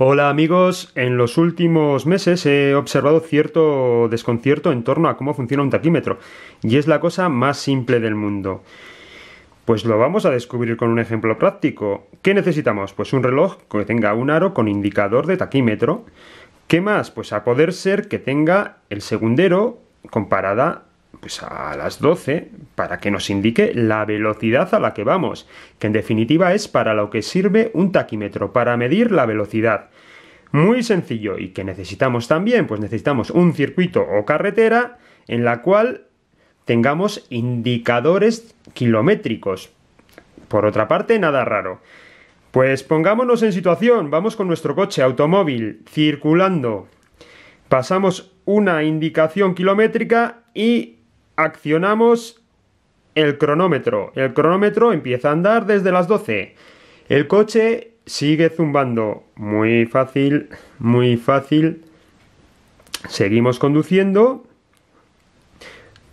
Hola amigos, en los últimos meses he observado cierto desconcierto en torno a cómo funciona un taquímetro, y es la cosa más simple del mundo. Pues lo vamos a descubrir con un ejemplo práctico. ¿Qué necesitamos? Pues un reloj que tenga un aro con indicador de taquímetro. ¿Qué más? Pues a poder ser que tenga el segundero comparada pues a las 12 para que nos indique la velocidad a la que vamos, que en definitiva es para lo que sirve un taquímetro, para medir la velocidad. Muy sencillo y que necesitamos también, pues necesitamos un circuito o carretera en la cual tengamos indicadores kilométricos. Por otra parte, nada raro. Pues pongámonos en situación, vamos con nuestro coche automóvil circulando, pasamos una indicación kilométrica y accionamos el cronómetro. El cronómetro empieza a andar desde las 12. El coche sigue zumbando. Muy fácil, muy fácil. Seguimos conduciendo.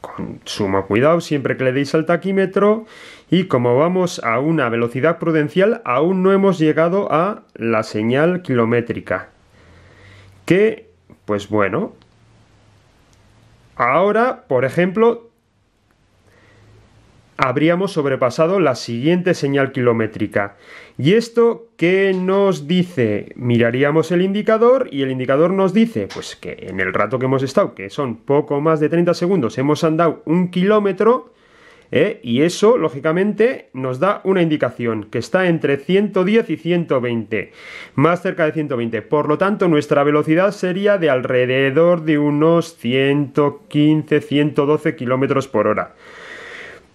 Con sumo cuidado siempre que le deis al taquímetro. Y como vamos a una velocidad prudencial, aún no hemos llegado a la señal kilométrica. Que, pues bueno. Ahora, por ejemplo, habríamos sobrepasado la siguiente señal kilométrica. ¿Y esto qué nos dice? Miraríamos el indicador y el indicador nos dice, pues que en el rato que hemos estado, que son poco más de 30 segundos, hemos andado un kilómetro, ¿eh? y eso, lógicamente, nos da una indicación que está entre 110 y 120, más cerca de 120. Por lo tanto, nuestra velocidad sería de alrededor de unos 115, 112 kilómetros por hora.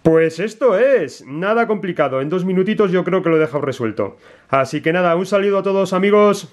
Pues esto es, nada complicado, en dos minutitos yo creo que lo he dejado resuelto. Así que nada, un saludo a todos amigos.